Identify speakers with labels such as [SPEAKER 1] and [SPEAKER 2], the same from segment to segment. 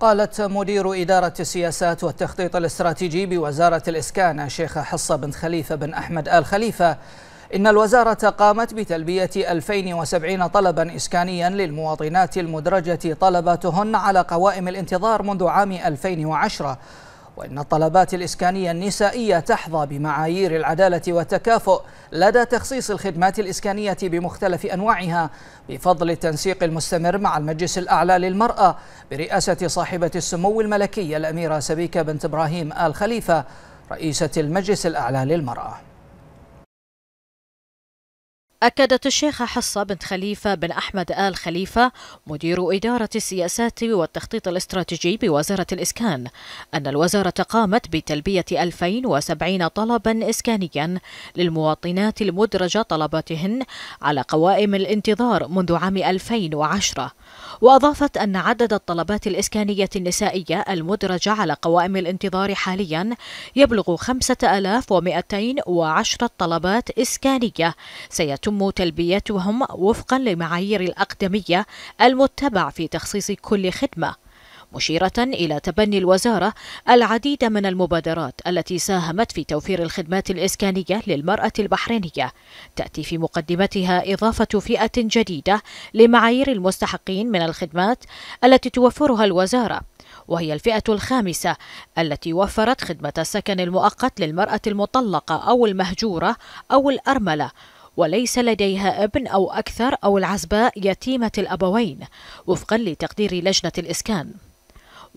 [SPEAKER 1] قالت مدير إدارة السياسات والتخطيط الاستراتيجي بوزارة الإسكان الشيخة حصة بن خليفة بن أحمد آل خليفة إن الوزارة قامت بتلبية 2070 طلبا إسكانيا للمواطنات المدرجة طلباتهن على قوائم الانتظار منذ عام 2010 وإن الطلبات الإسكانية النسائية تحظى بمعايير العدالة والتكافؤ لدى تخصيص الخدمات الإسكانية بمختلف أنواعها بفضل التنسيق المستمر مع المجلس الأعلى للمرأة برئاسة صاحبة السمو الملكي الأميرة سبيكة بنت إبراهيم آل خليفة رئيسة المجلس الأعلى للمرأة
[SPEAKER 2] أكدت الشيخة حصة بنت خليفة بن أحمد آل خليفة مدير إدارة السياسات والتخطيط الاستراتيجي بوزارة الإسكان أن الوزارة قامت بتلبية 2070 طلبا إسكانيا للمواطنات المدرجة طلباتهن على قوائم الانتظار منذ عام 2010 وأضافت أن عدد الطلبات الإسكانية النسائية المدرجة على قوائم الانتظار حاليا يبلغ 5210 طلبات إسكانية سيتم تتم تلبيتهم وفقا للمعايير الأقدمية المتبع في تخصيص كل خدمة مشيرة إلى تبني الوزارة العديد من المبادرات التي ساهمت في توفير الخدمات الإسكانية للمرأة البحرينية تأتي في مقدمتها إضافة فئة جديدة لمعايير المستحقين من الخدمات التي توفرها الوزارة وهي الفئة الخامسة التي وفرت خدمة السكن المؤقت للمرأة المطلقة أو المهجورة أو الأرملة وليس لديها ابن أو أكثر أو العزباء يتيمة الأبوين وفقا لتقدير لجنة الإسكان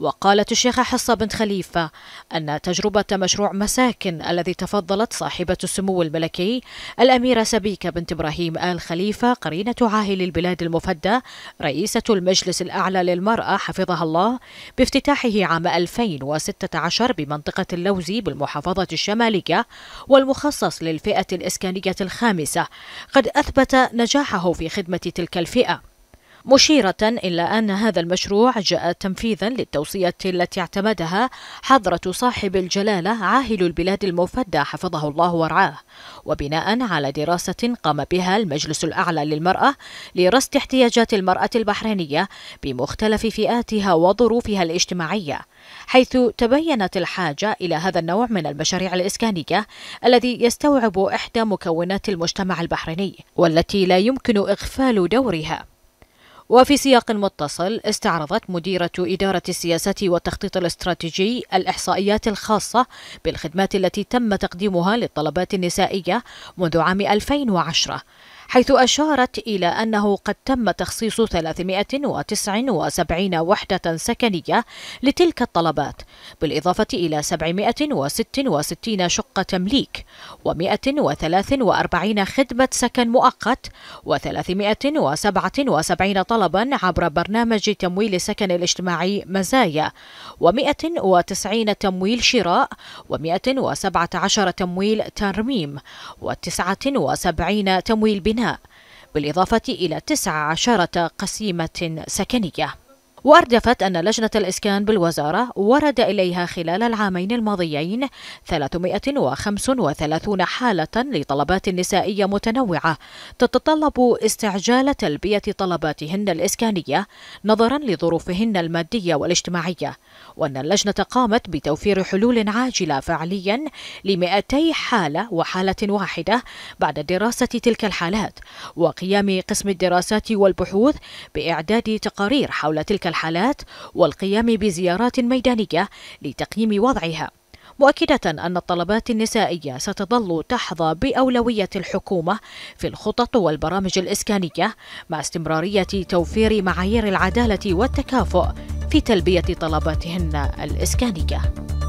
[SPEAKER 2] وقالت الشيخة حصة بنت خليفة أن تجربة مشروع مساكن الذي تفضلت صاحبة السمو الملكي الأميرة سبيكة بنت إبراهيم آل خليفة قرينة عاهل البلاد المفدى رئيسة المجلس الأعلى للمرأة حفظها الله بافتتاحه عام 2016 بمنطقة اللوزي بالمحافظة الشمالية والمخصص للفئة الإسكانية الخامسة قد أثبت نجاحه في خدمة تلك الفئة مشيرة إلى أن هذا المشروع جاء تنفيذا للتوصية التي اعتمدها حضرة صاحب الجلالة عاهل البلاد المفدى حفظه الله ورعاه وبناء على دراسة قام بها المجلس الأعلى للمرأة لرصد احتياجات المرأة البحرينية بمختلف فئاتها وظروفها الاجتماعية حيث تبينت الحاجة إلى هذا النوع من المشاريع الإسكانية الذي يستوعب إحدى مكونات المجتمع البحريني والتي لا يمكن إغفال دورها وفي سياق متصل استعرضت مديرة إدارة السياسة والتخطيط الاستراتيجي الإحصائيات الخاصة بالخدمات التي تم تقديمها للطلبات النسائية منذ عام 2010 حيث أشارت إلى أنه قد تم تخصيص 379 وحدة سكنية لتلك الطلبات بالإضافة إلى 766 شقة تمليك و143 خدمة سكن مؤقت و377 طلبا عبر برنامج تمويل السكن الاجتماعي مزايا و190 تمويل شراء و117 تمويل ترميم و79 تمويل بناء بالإضافة إلى 19 قسيمة سكنية وأردفت أن لجنة الإسكان بالوزارة ورد إليها خلال العامين الماضيين 335 حالة لطلبات نسائية متنوعة تتطلب استعجال تلبية طلباتهن الإسكانية نظرا لظروفهن المادية والاجتماعية وأن اللجنة قامت بتوفير حلول عاجلة فعليا ل 200 حالة وحالة واحدة بعد دراسة تلك الحالات وقيام قسم الدراسات والبحوث بإعداد تقارير حول تلك الحالات والقيام بزيارات ميدانية لتقييم وضعها مؤكدة أن الطلبات النسائية ستظل تحظى بأولوية الحكومة في الخطط والبرامج الإسكانية مع استمرارية توفير معايير العدالة والتكافؤ في تلبية طلباتهن الإسكانية